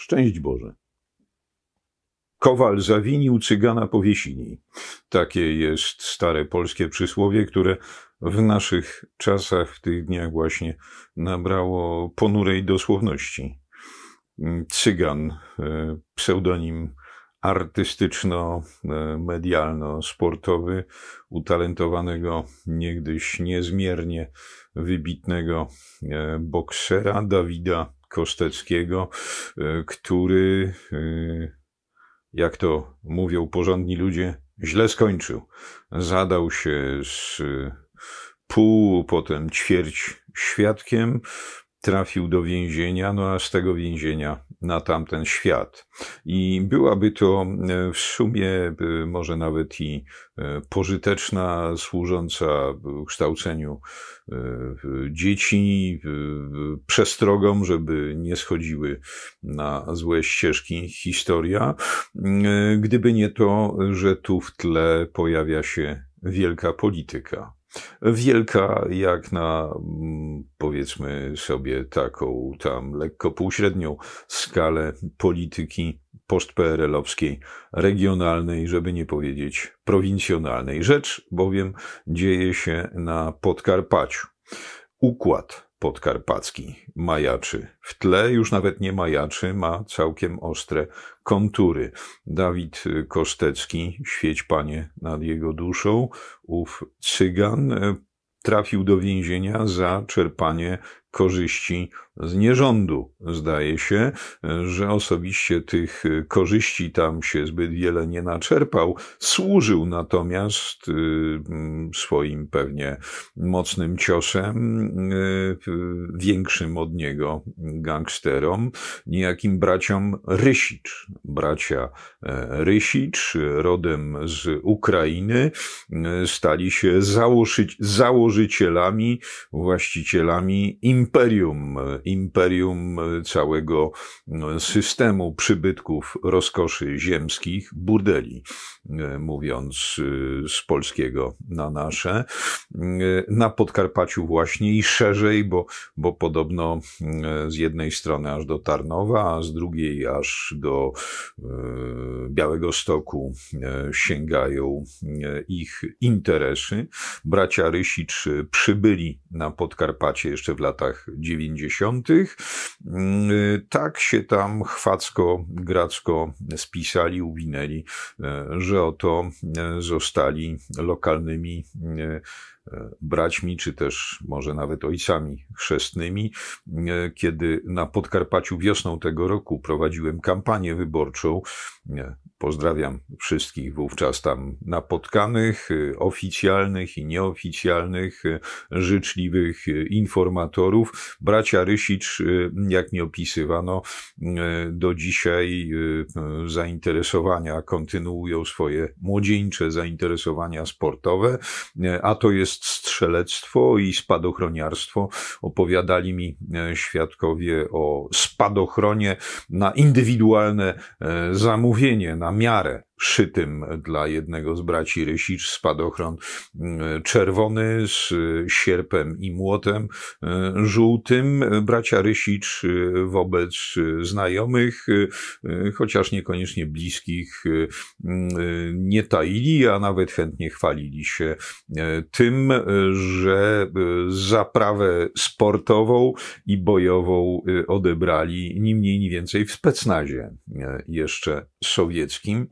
Szczęść Boże. Kowal zawinił, cygana powiesini. Takie jest stare polskie przysłowie, które w naszych czasach, w tych dniach właśnie nabrało ponurej dosłowności. Cygan, e, pseudonim artystyczno-medialno-sportowy, utalentowanego niegdyś niezmiernie wybitnego e, boksera Dawida Kosteckiego, e, który, e, jak to mówią porządni ludzie, źle skończył. Zadał się z e, pół, potem ćwierć świadkiem, trafił do więzienia, no a z tego więzienia na tamten świat. I byłaby to e, w sumie e, może nawet i e, pożyteczna, służąca kształceniu dzieci, przestrogą, żeby nie schodziły na złe ścieżki historia, gdyby nie to, że tu w tle pojawia się wielka polityka. Wielka jak na, mm, powiedzmy sobie, taką tam lekko półśrednią skalę polityki postperelowskiej, owskiej regionalnej, żeby nie powiedzieć prowincjonalnej. Rzecz bowiem dzieje się na Podkarpaciu. Układ podkarpacki majaczy. W tle już nawet nie majaczy, ma całkiem ostre kontury. Dawid Kostecki, świeć panie nad jego duszą, ów cygan, e, trafił do więzienia za czerpanie korzyści z nierządu. Zdaje się, że osobiście tych korzyści tam się zbyt wiele nie naczerpał, służył natomiast y, mm, swoim pewnie mocnym ciosem, y, większym od niego gangsterom, niejakim braciom Rysicz. Bracia e, Rysicz, rodem z Ukrainy, e, stali się założycielami, właścicielami im imperium, imperium całego systemu przybytków rozkoszy ziemskich, burdeli, mówiąc y, z polskiego na nasze, y, na Podkarpaciu właśnie i szerzej, bo, bo podobno y, z jednej strony aż do Tarnowa, a z drugiej aż do Białego Stoku sięgają ich interesy. Bracia Rysicz przybyli na Podkarpacie jeszcze w latach latach 90. Mm, y, tak się tam chwacko-gracko spisali, uwinęli, e, że oto e, zostali lokalnymi e, braćmi, czy też może nawet ojcami chrzestnymi. Kiedy na Podkarpaciu wiosną tego roku prowadziłem kampanię wyborczą, Pozdrawiam wszystkich wówczas tam napotkanych, y, oficjalnych i nieoficjalnych, y, życzliwych y, informatorów. Bracia Rysicz, jak mi opisywano, do dzisiaj zainteresowania kontynuują swoje młodzieńcze zainteresowania sportowe, a to jest strzelectwo i spadochroniarstwo. Opowiadali mi świadkowie o spadochronie na indywidualne zamówienie, na miarę szytym dla jednego z braci Rysicz, spadochron mm, czerwony z y, sierpem i młotem y, żółtym. Y, bracia Rysicz wobec znajomych, chociaż niekoniecznie bliskich, nie taili, a nawet chętnie chwalili się tym, że zaprawę sportową i bojową odebrali ni mniej, ni więcej w specnazie jeszcze sowieckim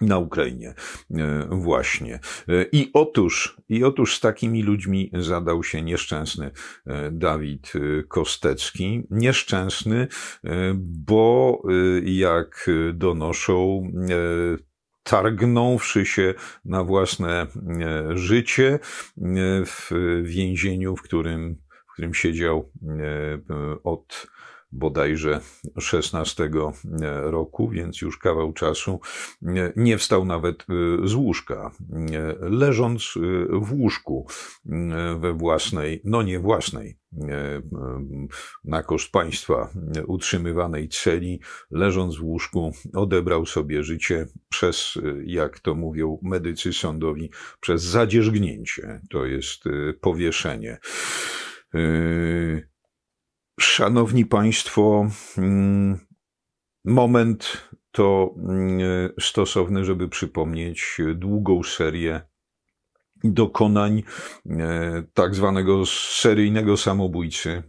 na Ukrainie e, właśnie. E, I otóż, i otóż z takimi ludźmi zadał się nieszczęsny e, Dawid Kostecki. Nieszczęsny, bo jak donoszą targnąwszy się na własne życie w więzieniu, w którym, w którym siedział od bodajże 16 e, roku, więc już kawał czasu, e, nie wstał nawet e, z łóżka. Leżąc w łóżku we własnej, no nie własnej, na koszt państwa utrzymywanej celi, leżąc w łóżku, odebrał sobie życie przez, jak to mówią medycy sądowi, przez zadzierzgnięcie. To jest powieszenie. Yy, Szanowni Państwo, mm, moment to mm, stosowny, żeby przypomnieć długą serię dokonań e, tak zwanego seryjnego samobójcy, e,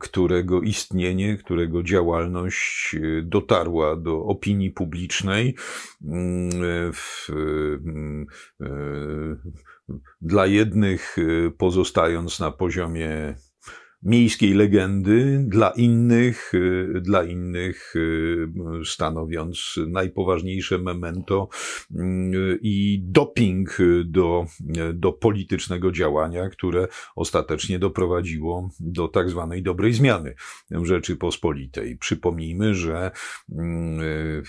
którego istnienie, którego działalność e, dotarła do opinii publicznej mm, w, dla jednych pozostając na poziomie miejskiej legendy, dla innych, y, dla innych y, stanowiąc najpoważniejsze memento mm, i doping do, do politycznego działania, które ostatecznie doprowadziło do tak zwanej dobrej zmiany Rzeczypospolitej. Przypomnijmy, że mm, y,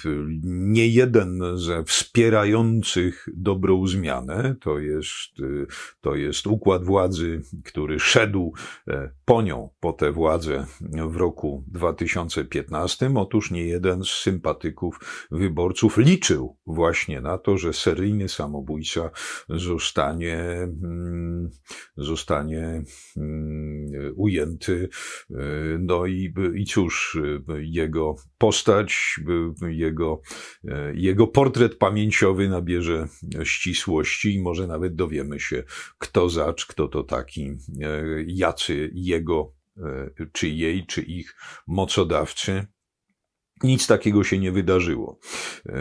nie jeden ze wspierających dobrą zmianę, to jest, to jest układ władzy, który szedł e, po bronią po tę władzę w roku 2015. Otóż nie jeden z sympatyków wyborców liczył właśnie na to, że seryjny samobójca zostanie, mm, zostanie mm, ujęty. No i, i cóż, jego postać, jego, jego portret pamięciowy nabierze ścisłości i może nawet dowiemy się, kto zacz, kto to taki, jacy jego E, czy jej, czy ich mocodawcy. Nic takiego się nie wydarzyło. E,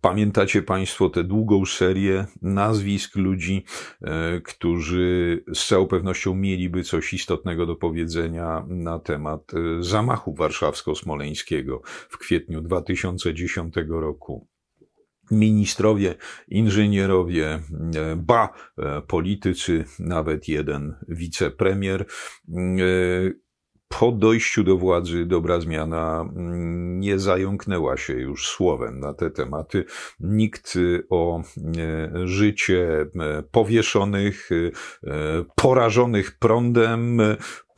pamiętacie Państwo tę długą serię nazwisk ludzi, e, którzy z całą pewnością mieliby coś istotnego do powiedzenia na temat zamachu warszawsko-smoleńskiego w kwietniu 2010 roku ministrowie, inżynierowie, e, ba, e, politycy, nawet jeden wicepremier. E, po dojściu do władzy dobra zmiana mm, nie zająknęła się już słowem na te tematy. Nikt o życie powieszonych, porażonych prądem,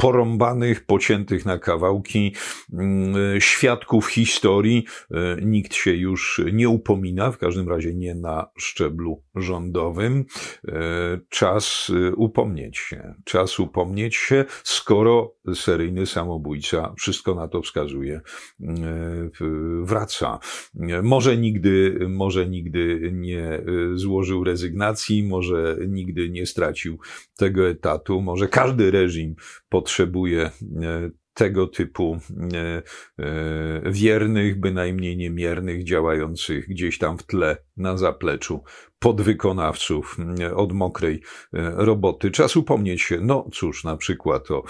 porąbanych, pociętych na kawałki mm, świadków historii. E, nikt się już nie upomina, w każdym razie nie na szczeblu rządowym. E, czas e, upomnieć się. Czas upomnieć się, skoro seryjny samobójca, wszystko na to wskazuje, wraca. Może nigdy, może nigdy nie złożył rezygnacji, może nigdy nie stracił tego etatu, może każdy reżim potrzebuje potrzebuje e, tego typu e, e, wiernych, bynajmniej niemiernych, działających gdzieś tam w tle, na zapleczu podwykonawców mm, od mokrej e, roboty. Czas upomnieć się, no cóż, na przykład o,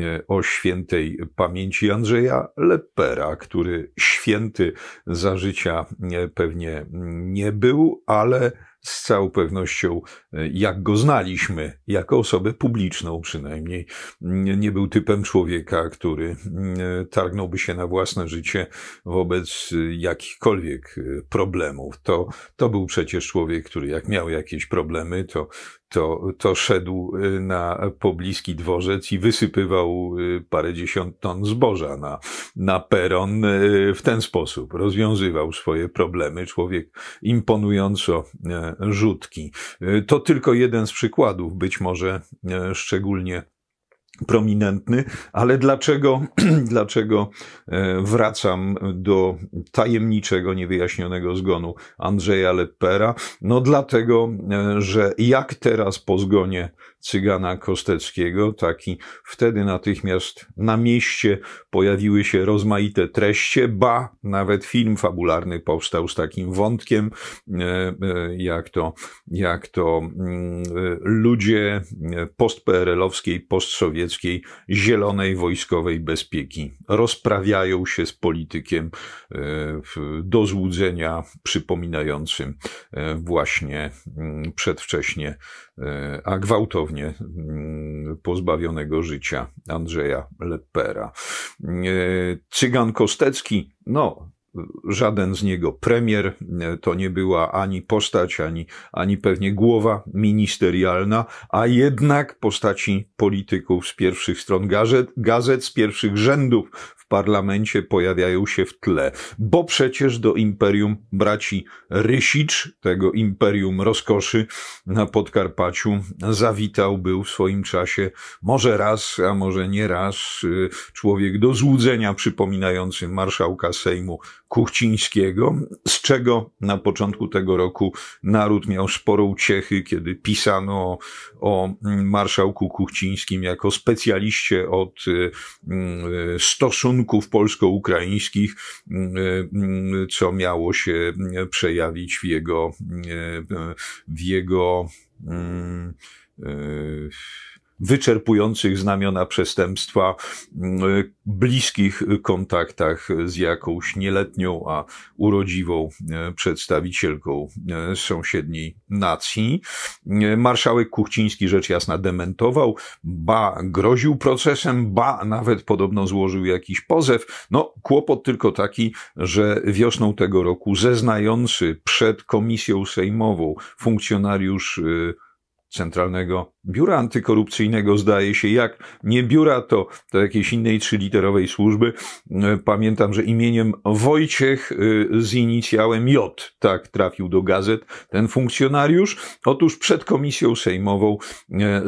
e, o świętej pamięci Andrzeja Lepera, który święty za życia e, pewnie nie był, ale z całą pewnością, jak go znaliśmy, jako osobę publiczną przynajmniej, nie był typem człowieka, który targnąłby się na własne życie wobec jakichkolwiek problemów. To, to był przecież człowiek, który który jak miał jakieś problemy, to, to, to szedł y, na pobliski dworzec i wysypywał y, parędziesiąt ton zboża na, na peron. Y, w ten sposób rozwiązywał swoje problemy. Człowiek imponująco e, rzutki. To tylko jeden z przykładów, być może e, szczególnie prominentny, ale dlaczego, dlaczego e, wracam do tajemniczego, niewyjaśnionego zgonu Andrzeja Leppera? No dlatego, e, że jak teraz po zgonie cygana Kosteckiego, taki wtedy natychmiast na mieście pojawiły się rozmaite treści, ba, nawet film fabularny powstał z takim wątkiem, e, jak to, jak to mm, ludzie postperelowskiej, owskiej postsowieckiej sowieckiej zielonej wojskowej bezpieki. Rozprawiają się z politykiem e, do złudzenia przypominającym e, właśnie mm, przedwcześnie, e, a gwałtownie mm, pozbawionego życia Andrzeja Leppera. Cygan Kostecki, no, żaden z niego premier, to nie była ani postać, ani, ani pewnie głowa ministerialna, a jednak postaci polityków z pierwszych stron gazet, gazet z pierwszych rzędów parlamencie pojawiają się w tle, bo przecież do imperium braci Rysicz, tego imperium rozkoszy na Podkarpaciu, zawitał był w swoim czasie może raz, a może nie raz y, człowiek do złudzenia przypominający marszałka Sejmu Kuchcińskiego, z czego na początku tego roku naród miał sporo uciechy, kiedy pisano o marszałku Kuchcińskim jako specjaliście od y, y, stosunku stosunków polsko-ukraińskich, mm, mm, co miało się mm, przejawić w jego, w jego, w jego wyczerpujących znamiona przestępstwa, mm, bliskich kontaktach z jakąś nieletnią, a urodziwą e, przedstawicielką e, sąsiedniej nacji. E, marszałek Kuchciński rzecz jasna dementował, ba groził procesem, ba nawet podobno złożył jakiś pozew. No, kłopot tylko taki, że wiosną tego roku zeznający przed komisją sejmową funkcjonariusz Centralnego Biura Antykorupcyjnego, zdaje się, jak nie biura, to, to jakiejś innej trzyliterowej służby. E, pamiętam, że imieniem Wojciech e, z inicjałem J, tak trafił do gazet ten funkcjonariusz. Otóż przed komisją sejmową e,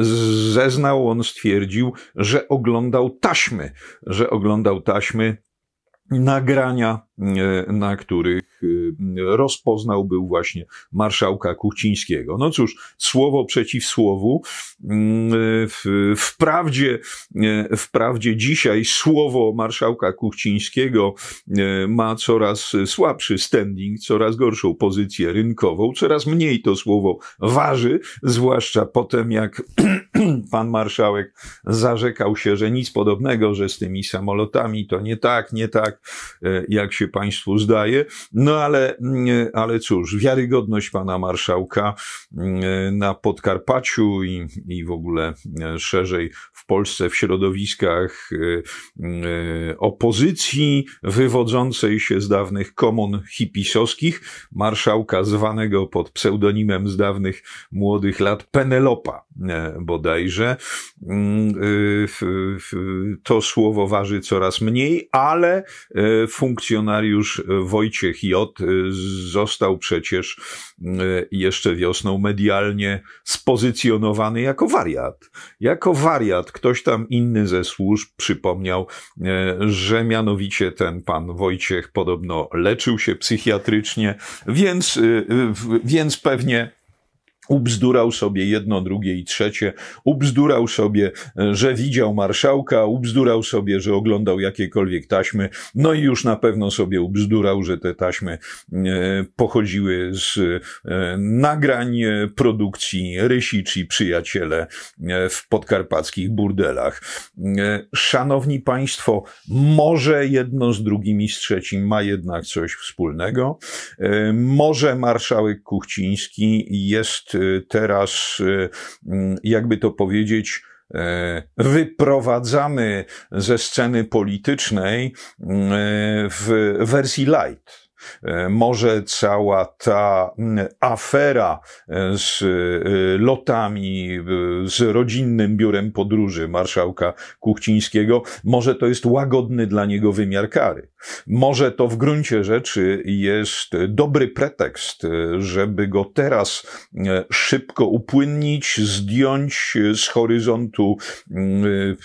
zeznał, on stwierdził, że oglądał taśmy, że oglądał taśmy nagrania E, na których e, rozpoznał był właśnie marszałka Kuchcińskiego. No cóż, słowo przeciw słowu. Mm, e, wprawdzie, wprawdzie dzisiaj słowo marszałka Kuchcińskiego ma coraz słabszy standing, coraz gorszą pozycję rynkową, coraz mniej to słowo waży, zwłaszcza potem jak pan marszałek zarzekał się, że nic podobnego, że z tymi samolotami to nie tak, nie tak, jak się się Państwu zdaje. No ale, mm, ale cóż, wiarygodność pana marszałka mm, na Podkarpaciu i, i w ogóle e, szerzej w Polsce, w środowiskach e, e, opozycji wywodzącej się z dawnych komun hipisowskich, marszałka zwanego pod pseudonimem z dawnych młodych lat Penelopa bodajże. Mm, to słowo waży coraz mniej, ale funkcjonalnie scenariusz e, Wojciech J. E, został przecież e, jeszcze wiosną medialnie spozycjonowany jako wariat. Jako wariat ktoś tam inny ze służb przypomniał, że mianowicie ten pan Wojciech podobno leczył się psychiatrycznie, więc, więc pewnie Ubzdurał sobie jedno, drugie i trzecie, ubzdurał sobie, e, że widział marszałka, ubzdurał sobie, że oglądał jakiekolwiek taśmy, no i już na pewno sobie ubzdurał, że te taśmy e, pochodziły z e, nagrań produkcji Rysicz i przyjaciele w podkarpackich burdelach. Szanowni Państwo, może jedno z drugim i z trzecim ma jednak coś wspólnego. Może marszałek Kuchciński jest Y, teraz, y, mm, jakby to powiedzieć, e, wyprowadzamy ze sceny politycznej mm, e, w wersji light. E, może cała ta mm, afera e, z e, lotami, z rodzinnym biurem podróży marszałka Kuchcińskiego, może to jest łagodny dla niego wymiar kary. Może to w gruncie rzeczy jest dobry pretekst, żeby go teraz szybko upłynnić, zdjąć z horyzontu, mm,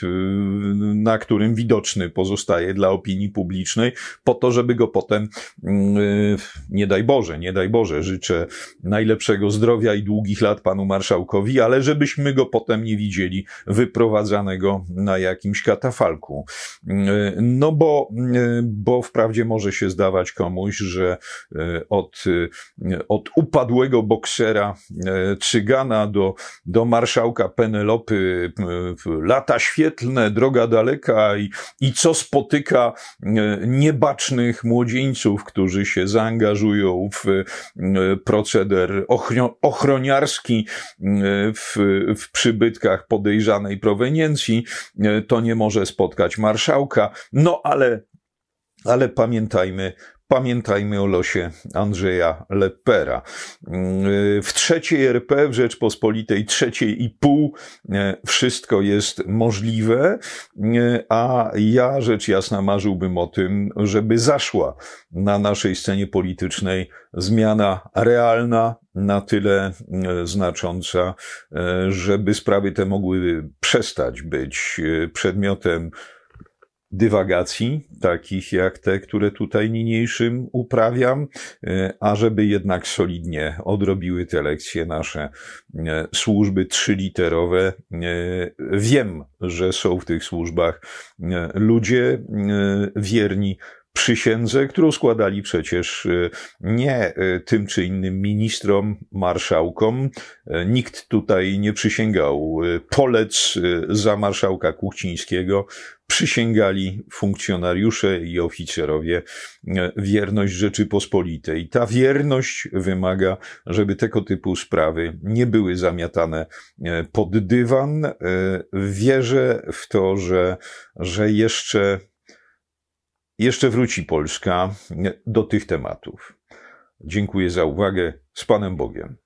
na którym widoczny pozostaje dla opinii publicznej, po to, żeby go potem mm, Y, nie daj Boże, nie daj Boże, życzę najlepszego zdrowia i długich lat panu marszałkowi, ale żebyśmy go potem nie widzieli wyprowadzanego na jakimś katafalku. Y, no bo, y, bo wprawdzie może się zdawać komuś, że od, od upadłego boksera Cygana do, do marszałka Penelopy lata świetlne, droga daleka i, i co spotyka niebacznych młodzieńców, którzy którzy się zaangażują w e, proceder ochroniarski e, w, w przybytkach podejrzanej proweniencji. E, to nie może spotkać marszałka. No ale ale pamiętajmy, Pamiętajmy o losie Andrzeja Lepera. Mm, w trzeciej RP, w Rzeczpospolitej trzeciej i pół, e, wszystko jest możliwe, e, a ja rzecz jasna marzyłbym o tym, żeby zaszła na naszej scenie politycznej zmiana realna, na tyle e, znacząca, żeby sprawy te mogły przestać być przedmiotem dywagacji, takich jak te, które tutaj niniejszym uprawiam, e, a żeby jednak solidnie odrobiły te lekcje nasze e, służby trzyliterowe. E, wiem, że są w tych służbach ludzie wierni, przysiędze, którą składali przecież y, nie y, tym czy innym ministrom, marszałkom. E, nikt tutaj nie przysięgał. Y, Polec za marszałka Kuchcińskiego przysięgali funkcjonariusze i oficerowie e, wierność Rzeczypospolitej. Ta wierność wymaga, żeby tego typu sprawy nie były zamiatane e, pod dywan. Wierzę w to, że, że jeszcze jeszcze wróci Polska do tych tematów. Dziękuję za uwagę. Z Panem Bogiem.